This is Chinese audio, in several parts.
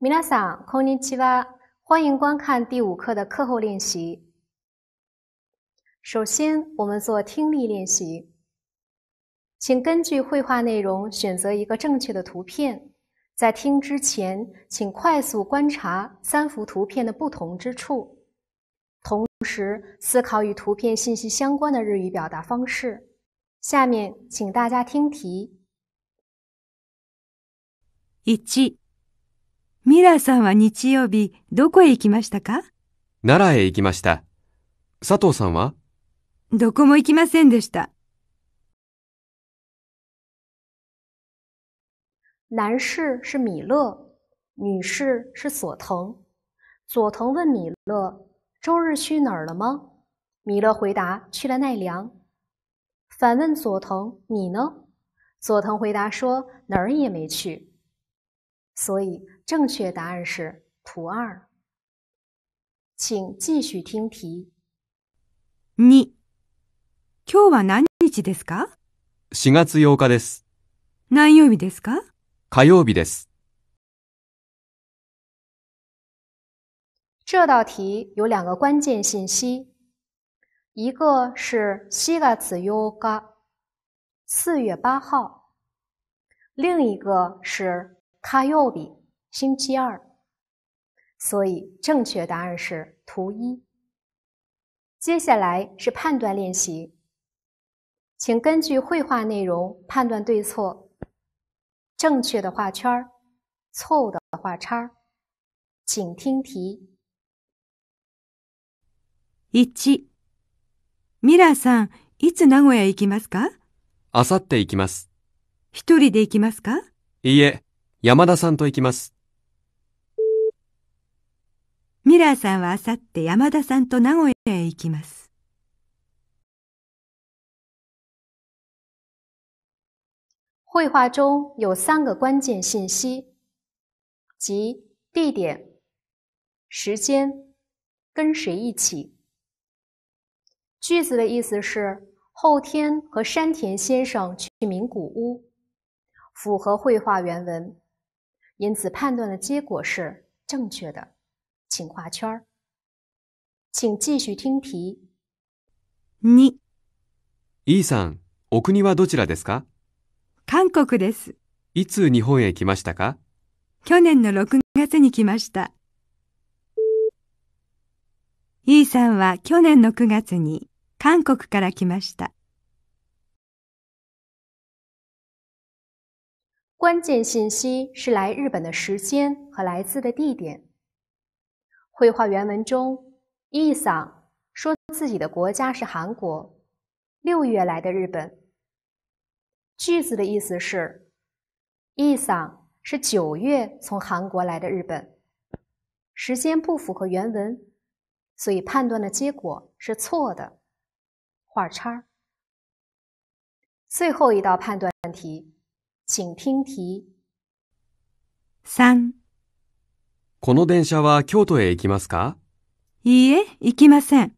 皆さんこんにちは。欢迎观看第五课的课后练习。首先，我们做听力练习，请根据绘画内容选择一个正确的图片。在听之前，请快速观察三幅图片的不同之处，同时思考与图片信息相关的日语表达方式。下面，请大家听题。一。ミラーさんは日曜日、どこへ行きましたか奈良へ行きました。佐藤さんはどこも行きませんでした。男士是米勒，女士是佐藤。佐藤问米勒：“周日去哪儿了吗？”米勒回答：“去了奈良。”反问佐藤：“你呢？”佐藤回答说：“哪儿也没去。”所以正确答案是图二，请继续听题。你今日は何日ですか？四月八日です。何曜日ですか？火曜日です。这道题有两个关键信息，一个是四月日，月八号，另一个是火曜日。星期二，所以正确答案是图一。接下来是判断练习，请根据绘画内容判断对错，正确的画圈儿，错误的画叉儿。请听题。一，ミラーさんいつ名古屋行きますか？明後日行きます。一人で行きますか？いいえ、山田さんと行きます。米拉さんは明後日山田さんと名古屋へ行きます。绘画中有三个关键信息，即地点、时间、跟谁一起。句子的意思是后天和山田先生去名古屋，符合绘画原文，因此判断的结果是正确的。请画圈儿。请继续听题。2、E さん、お国はどちらですか韓国です。いつ日本へ来ましたか去年の6月に来ました。E さんは去年の9月に韓国から来ました。关键信息是来日本的时间和来自的地点。绘画原文中一嗓说自己的国家是韩国，六月来的日本。句子的意思是一嗓是九月从韩国来的日本，时间不符合原文，所以判断的结果是错的，画叉。最后一道判断题，请听题：三。この電車は京都へ行きますかいいえ、行きません。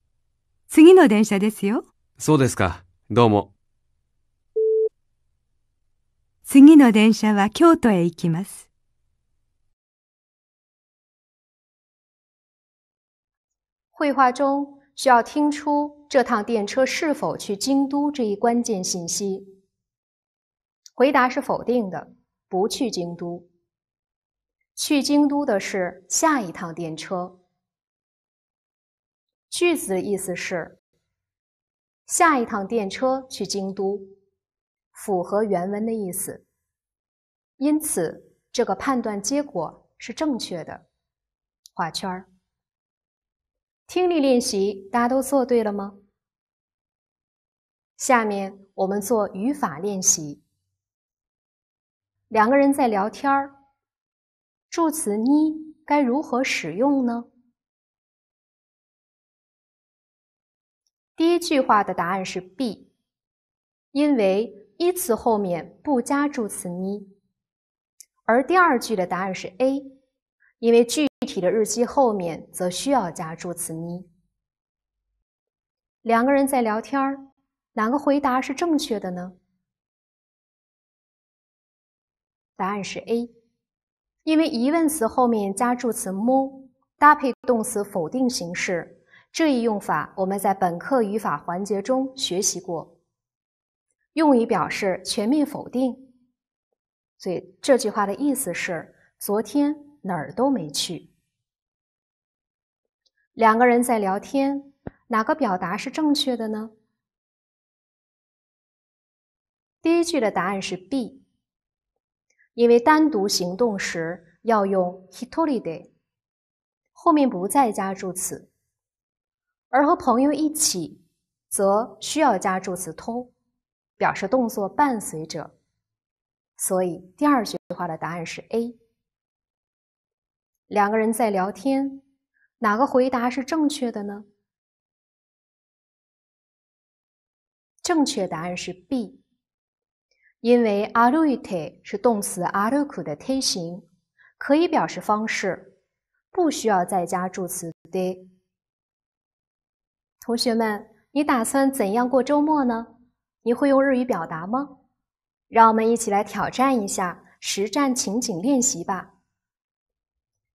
次の電車ですよ。そうですか。どうも。次の電車は京都へ行きます。绘画中需要听出这趟电车是否去京都这一关键信息。回答是否定的，不去京都。去京都的是下一趟电车。句子的意思是：下一趟电车去京都，符合原文的意思，因此这个判断结果是正确的。画圈儿。听力练习大家都做对了吗？下面我们做语法练习。两个人在聊天儿。助词呢该如何使用呢？第一句话的答案是 B，因为依词后面不加助词呢；而第二句的答案是 A，因为具体的日期后面则需要加助词呢。两个人在聊天儿，哪个回答是正确的呢？答案是 A。因为疑问词后面加助词 mo，搭配动词否定形式这一用法，我们在本课语法环节中学习过，用于表示全面否定。所以这句话的意思是：昨天哪儿都没去。两个人在聊天，哪个表达是正确的呢？第一句的答案是 B。因为单独行动时要用 h i t o ひ i de，后面不再加助词；而和朋友一起，则需要加助词通，表示动作伴随者。所以第二句话的答案是 A。两个人在聊天，哪个回答是正确的呢？正确答案是 B。因为 a r u i t e 是动词 aruku 的天形，可以表示方式，不需要再加助词 de。同学们，你打算怎样过周末呢？你会用日语表达吗？让我们一起来挑战一下实战情景练习吧。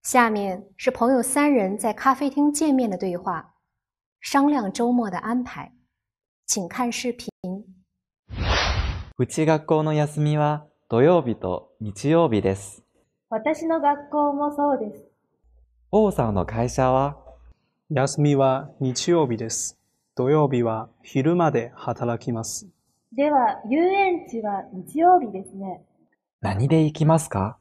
下面是朋友三人在咖啡厅见面的对话，商量周末的安排，请看视频。うち学校の休みは土曜日と日曜日です。私の学校もそうです。王さんの会社は休みは日曜日です。土曜日は昼まで働きます。では、遊園地は日曜日ですね。何で行きますか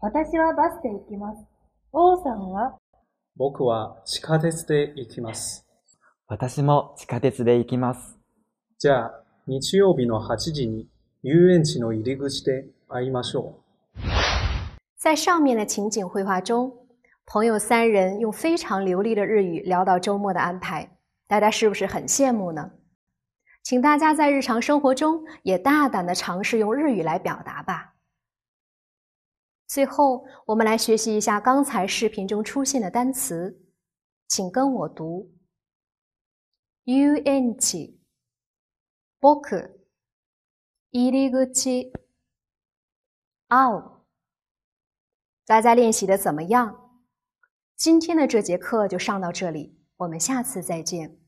私はバスで行きます。王さんは僕は地下鉄で行きます。私も地下鉄で行きます。じゃあ、日曜日の八時に遊園地の入り口で会いましょう。在上面的情景绘画中，朋友三人用非常流利的日语聊到周末的安排，大家是不是很羡慕呢？请大家在日常生活中也大胆的尝试用日语来表达吧。最后，我们来学习一下刚才视频中出现的单词，请跟我读：遊園地。Boku, i r i i 大家练习的怎么样？今天的这节课就上到这里，我们下次再见。